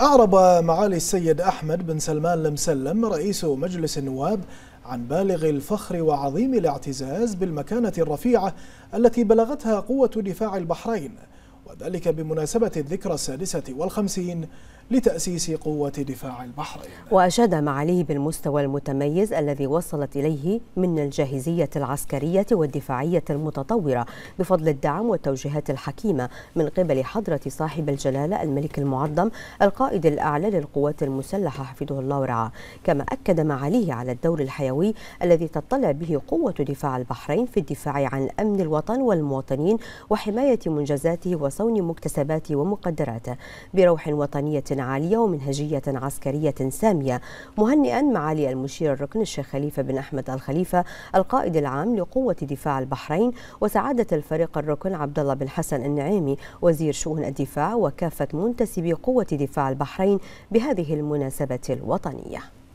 أعرب معالي السيد أحمد بن سلمان لمسلم رئيس مجلس النواب عن بالغ الفخر وعظيم الاعتزاز بالمكانة الرفيعة التي بلغتها قوة دفاع البحرين وذلك بمناسبة الذكرى السادسة والخمسين لتأسيس قوة دفاع البحرين وأشاد معاليه بالمستوى المتميز الذي وصلت إليه من الجاهزية العسكرية والدفاعية المتطورة بفضل الدعم والتوجيهات الحكيمة من قبل حضرة صاحب الجلالة الملك المعظم القائد الأعلى للقوات المسلحة حفظه الله ورعاه كما أكد معاليه على الدور الحيوي الذي تطلع به قوة دفاع البحرين في الدفاع عن أمن الوطن والمواطنين وحماية منجزاته صون مكتسباته ومقدراته بروح وطنية عالية ومنهجية عسكرية سامية مهنئا معالي المشير الركن الشيخ خليفة بن أحمد الخليفة القائد العام لقوة دفاع البحرين وسعادة الفريق الركن عبد الله بن حسن النعيمي وزير شؤون الدفاع وكافة منتسبي قوة دفاع البحرين بهذه المناسبة الوطنية